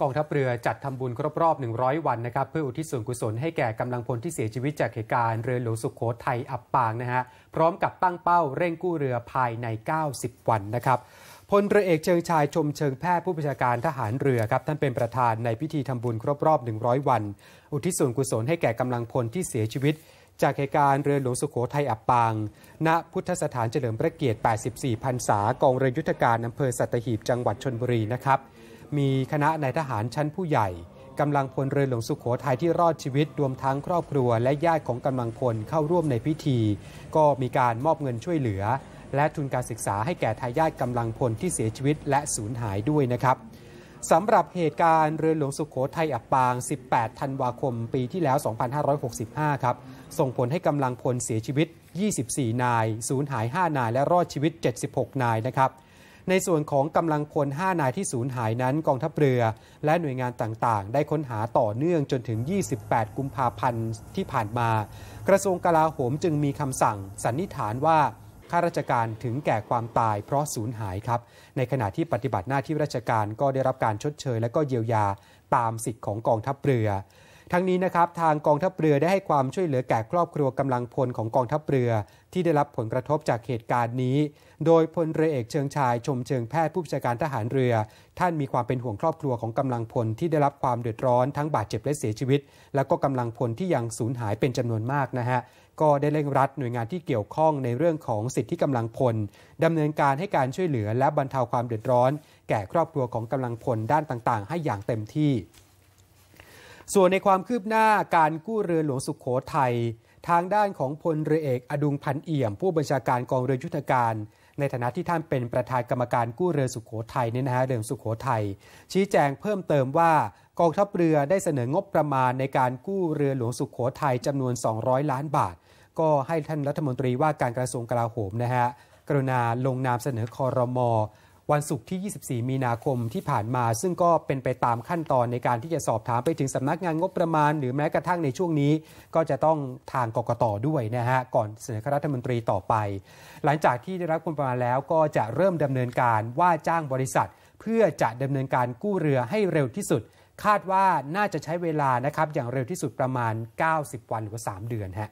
กองทัพเรือจัดทำบุญครบรอบ 100 วันนะครับเพื่ออุทิศส่วนกุศลให้แก่กำลังพลที่เสียชีวิตจากเหตุการณ์เรือหลวงสุขโขทัยอับปางนะฮะพร้อมกับตั้งเป้าเร่งกู้เรือภายใน 90 วันนะครับพลเรือเอกเชิงชายชมเชิงแพทย์ผู้บัญชาการทหารเรือครับท่านเป็นประธานในพิธีทำบุญครบรอบ 100 วัน อุทิศส่วนกุศลให้แก่กำลังพลที่เสียชีวิต จากเหตุการณ์เรือหลวงสุโขทัยอับปาง ณพุทธสถานเฉลิมพระเกียรติ84พรรษากองเรือยุทธการอำเภอสัตหีบ จังหวัดชนบุรีนะครับมีคณะนายทหารชั้นผู้ใหญ่ กำลังพลเรือหลวงสุขโขทัยที่รอดชีวิตรวมทั้งครอบครัว และญาติของกำลังพล เข้าร่วมในพิธี ก็มีการมอบเงินช่วยเหลือ และทุนการศึกษาให้แก่ทายาทกำลังพล ที่เสียชีวิตและสูญหายด้วยนะครับ สำหรับเหตุการณ์เรือหลวงสุขโขทัยอับปาง 18 ธันวาคม ปีที่แล้ว 2565 ครับส่งผลให้กำลังพลเสียชีวิต 24 นายสูญหาย 5 นาย และรอดชีวิต 76 นายนะครับในส่วนของกำลังพล5นายที่สูญหายนั้นกองทัพเรือ และหน่วยงานต่างๆ ได้ค้นหาต่อเนื่องจนถึง 28 กุมภาพันธ์ที่ผ่านมา กระทรวงกลาโหมจึงมีคำสั่ง สันนิษฐานว่าข้าราชการถึงแก่ความตายเพราะสูญหายครับ ในขณะที่ปฏิบัติหน้าที่ราชการก็ได้รับการชดเชยและก็เยียวยาตามสิทธิ์ของกองทัพเรือทั้งนี้นะครับทางกองทัพเรือได้ให้ความช่วยเหลือแก่ ครอบครัวกำลังพล ของกองทัพเรือที่ได้รับผลกระทบจากเหตุการณ์นี้ โดยพลเรือเอกเชิงชายชมเชิงแพทย์ผู้บัญชาการทหารเรือ ท่านมีความเป็นห่วงครอบครัวของกำลังพล ที่ได้รับความเดือดร้อนทั้งบาดเจ็บและเสียชีวิต แล้วก็กำลังพลที่ยังสูญหายเป็นจำนวนมากนะฮะก็ได้เร่งรัดหน่วยงานที่เกี่ยวข้องในเรื่องของสิทธิกำลังพลดำเนินการให้การช่วยเหลือ และบรรเทาความเดือดร้อน แก่ครอบครัวของกำลังพลด้านต่างๆ ให้อย่างเต็มที่ส่วนในความคืบหน้าการกู้เรือหลวงสุขโขทัยทางด้านของพลเรือเอกอดุงพันเอี่ยม ผู้บัญชาการกองเรือยุทธการ ในฐานะที่ท่านเป็นประธานกรรมการกู้เรือสุขโขทัยเนี่ยนะฮะเรือสุขโขทัยชี้แจงเพิ่มเติมว่า กองทัพเรือได้เสนองบประมาณในการกู้เรือหลวงสุขโขทัยจำนวน 200 ล้านบาท ก็ให้ท่านรัฐมนตรีว่าการกระทรวงกลาโหมนะฮะกรุณาลงนามเสนอคอรมอวันศุกร์ที่ 24 มีนาคมที่ผ่านมา ซึ่งก็เป็นไปตามขั้นตอนในการที่จะสอบถามไปถึงสำนักงานงบประมาณ หรือแม้กระทั่งในช่วงนี้ ก็จะต้องทางกกตด้วยนะฮะ ก่อนเสนอคณะรัฐมนตรีต่อไป หลังจากที่ได้รับงบประมาณแล้วก็จะเริ่มดำเนินการว่าจ้างบริษัท เพื่อจะดำเนินการกู้เรือให้เร็วที่สุด คาดว่าน่าจะใช้เวลานะครับอย่างเร็วที่สุดประมาณ 90 วันหรือว่า 3 เดือนฮะ